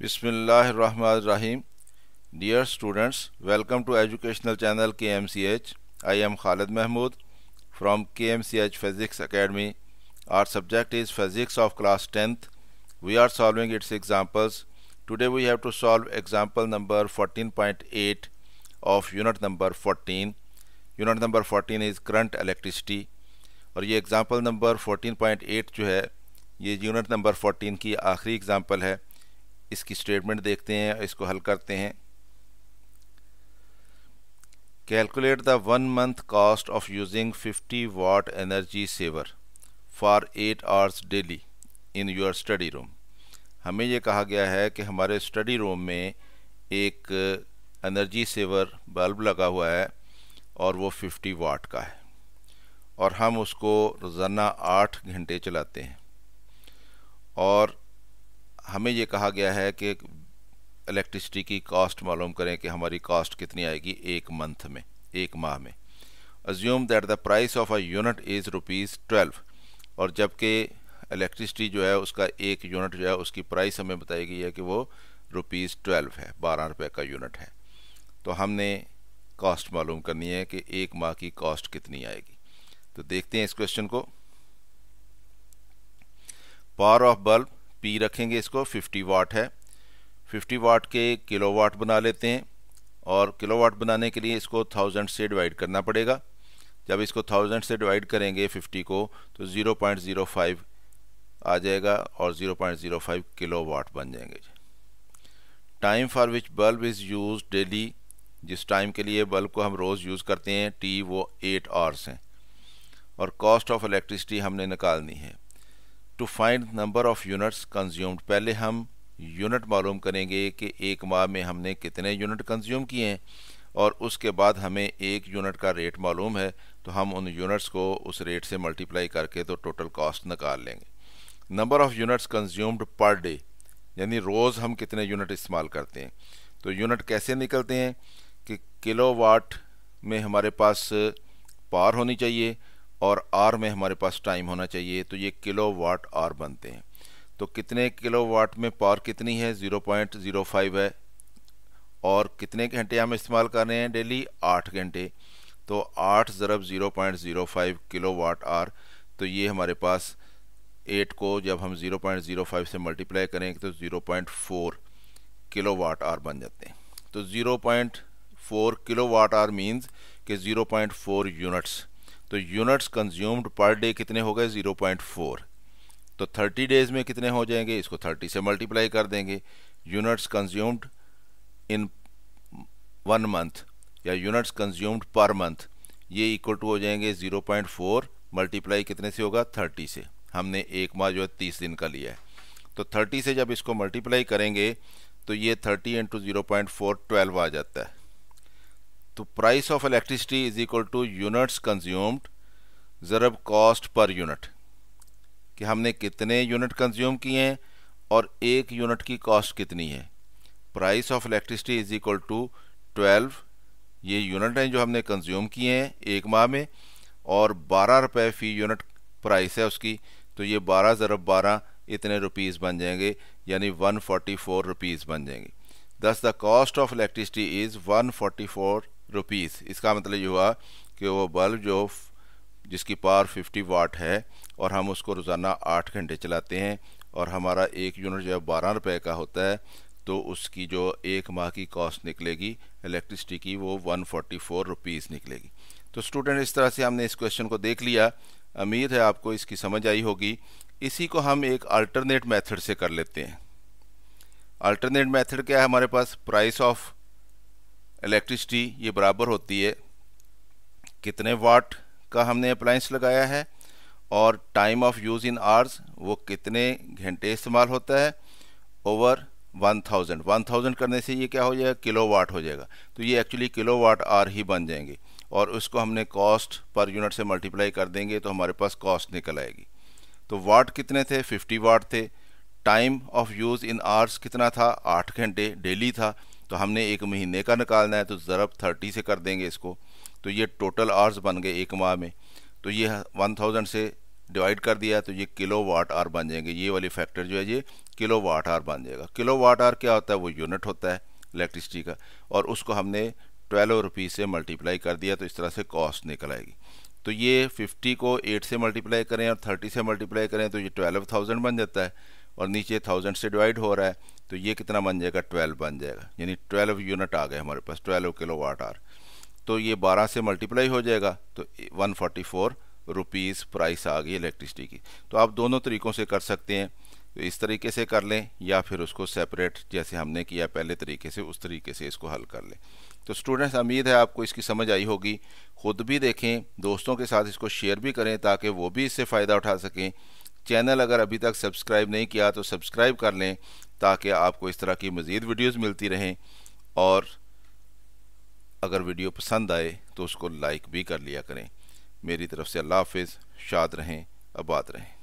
बिसमीम dear students welcome to educational channel K M C H I am Khalid Mahmood from K M C H physics academy our subject is physics of class tenth we are solving its examples today we have to solve example number fourteen point eight of unit number fourteen unit number fourteen is current electricity और ये example number fourteen point eight जो है ये unit number fourteen की आखिरी example है इसकी statement देखते हैं इसको हल करते हैं calculate the one month cost of using 50 watt energy saver for eight hours daily in your study room हमें यह कहा गया है कि हमारे स्टडी रूम में एक एनर्जी सेवर बल्ब लगा हुआ है और वो 50 वाट का है और हम उसको रोज़ाना आठ घंटे चलाते हैं और हमें ये कहा गया है कि इलेक्ट्रिसिटी की कॉस्ट मालूम करें कि हमारी कॉस्ट कितनी आएगी एक मंथ में एक माह में assume that the price of a unit is rupees twelve और जबकि इलेक्ट्रिसिटी जो है उसका एक यूनिट जो है उसकी प्राइस हमें बताई गई है कि वो रुपीज़ ट्वेल्व है बारह रुपये का यूनिट है तो हमने कॉस्ट मालूम करनी है कि एक माह की कॉस्ट कितनी आएगी तो देखते हैं इस क्वेश्चन को पावर ऑफ बल्ब पी रखेंगे इसको 50 वाट है 50 वाट के किलोवाट बना लेते हैं और किलोवाट बनाने के लिए इसको थाउजेंड से डिवाइड करना पड़ेगा जब इसको थाउजेंड से डिवाइड करेंगे 50 को तो 0.05 आ जाएगा और 0.05 किलोवाट बन जाएंगे time for which bulb is use daily जिस टाइम के लिए बल्ब को हम रोज़ यूज़ करते हैं टी वो एट आवर्स हैं और कॉस्ट ऑफ इलेक्ट्रिसिटी हमने निकालनी है to find number of units consumed पहले हम यूनिट मालूम करेंगे कि एक माह में हमने कितने यूनिट कंज्यूम किए हैं और उसके बाद हमें एक यूनिट का रेट मालूम है तो हम उन यूनिट्स को उस रेट से मल्टीप्लाई करके तो टोटल कॉस्ट निकाल लेंगे number of units consumed per day यानी रोज़ हम कितने यूनिट इस्तेमाल करते हैं तो यूनिट कैसे निकलते हैं कि किलो वाट में हमारे पास पार होनी चाहिए और आर में हमारे पास टाइम होना चाहिए तो ये किलो वाट आर बनते हैं तो कितने किलो वाट में पावर कितनी है 0.05 है और कितने घंटे हम इस्तेमाल कर रहे हैं डेली आठ घंटे तो आठ ज़रब zero point zero five kilo वाट आर तो ये हमारे पास एट को जब हम ज़ीरो पॉइंट ज़ीरो फाइव से मल्टीप्लाई करेंगे तो zero point four kilo watt hour बन जाते हैं तो zero point four kilo watt आर मीन्स के ज़ीरो पॉइंट फोर यूनिट्स तो यूनिट्स कंज्यूम्ड पर डे कितने हो गए 0.4 तो 30 डेज में कितने हो जाएंगे इसको 30 से मल्टीप्लाई कर देंगे units consumed in one month या यूनिट्स कंज्यूम्ड पर मंथ ये इक्वल टू हो जाएंगे 0.4 मल्टीप्लाई कितने से होगा 30 से हमने एक माह जो है तीस दिन का लिया है तो थर्टी से जब इसको मल्टीप्लाई करेंगे तो ये thirty into zero point four twelve आ जाता है तो price of electricity is equal to units consumed ज़रब कॉस्ट पर यूनिट कि हमने कितने यूनिट कंज्यूम किए हैं और एक यूनिट की कॉस्ट कितनी है price of electricity is equal to twelve ये यूनिट हैं जो हमने कंज्यूम किए हैं एक माह में और बारह रुपए फ़ी यूनिट प्राइस है उसकी तो ये बारह ज़रब बारह इतने रुपीज़ बन जाएंगे यानी वन फोर्टी फोर रुपीज़ बन जाएंगे दस the cost of electricity is one forty four rupees इसका मतलब ये हुआ कि वो बल्ब जो जिसकी पावर 50 वाट है और हम उसको रोज़ाना आठ घंटे चलाते हैं और हमारा एक यूनिट जो है बारह रुपये का होता है तो उसकी जो एक माह की कॉस्ट निकलेगी इलेक्ट्रिसिटी की वो वन फोर्टी फोर रुपीज़ निकलेगी तो स्टूडेंट इस तरह से हमने इस क्वेश्चन को देख लिया उम्मीद है आपको इसकी समझ आई होगी इसी को हम एक अल्टरनेट मेथड से कर लेते हैं अल्टरनेट मेथड क्या है हमारे पास प्राइस ऑफ इलेक्ट्रिसिटी ये बराबर होती है कितने वाट का हमने अप्लाइंस लगाया है और time of use in hours वो कितने घंटे इस्तेमाल होता है ओवर 1000 1000 करने से ये क्या हो जाएगा किलो वाट हो जाएगा तो ये एक्चुअली किलो वाट आर ही बन जाएंगे और उसको हमने कॉस्ट पर यूनिट से मल्टीप्लाई कर देंगे तो हमारे पास कॉस्ट निकल आएगी तो वाट कितने थे 50 वाट थे time of use in hours कितना था आठ घंटे डेली था तो हमने एक महीने का निकालना है तो ज़रब थर्टी से कर देंगे इसको तो ये टोटल आवर्स बन गए एक माह में तो ये वन थाउजेंड से डिवाइड कर दिया तो ये किलो वाट आर बन जाएंगे ये वाली फैक्टर जो है ये किलो वाट आर बन जाएगा किलो वाट आर क्या होता है वो यूनिट होता है इलेक्ट्रिसिटी का और उसको हमने ट्वेल्व रुपीज़ से मल्टीप्लाई कर दिया तो इस तरह से कॉस्ट निकल आएगी तो ये फिफ्टी को एट से मल्टीप्लाई करें और थर्टी से मल्टीप्लाई करें तो ये ट्वेल्व थाउजेंड बन जाता है और नीचे थाउजेंड से डिवाइड हो रहा है तो ये कितना बन जाएगा ट्वेल्व बन जाएगा यानी ट्वेल्व यूनिट आ गए हमारे पास ट्वेल्व किलो वाट आर तो ये बारह से मल्टीप्लाई हो जाएगा तो one forty four rupees price आ गई इलेक्ट्रिसिटी की तो आप दोनों तरीक़ों से कर सकते हैं तो इस तरीके से कर लें या फिर उसको सेपरेट जैसे हमने किया पहले तरीके से उस तरीके से इसको हल कर लें तो स्टूडेंट्स उम्मीद है आपको इसकी समझ आई होगी ख़ुद भी देखें दोस्तों के साथ इसको शेयर भी करें ताकि वो भी इससे फ़ायदा उठा सकें चैनल अगर अभी तक सब्सक्राइब नहीं किया तो सब्सक्राइब कर लें ताकि आपको इस तरह की मज़ीद वीडियोज़ मिलती रहें और अगर वीडियो पसंद आए तो उसको लाइक भी कर लिया करें मेरी तरफ से अल्लाह हाफिज़ शाद रहें आबाद रहें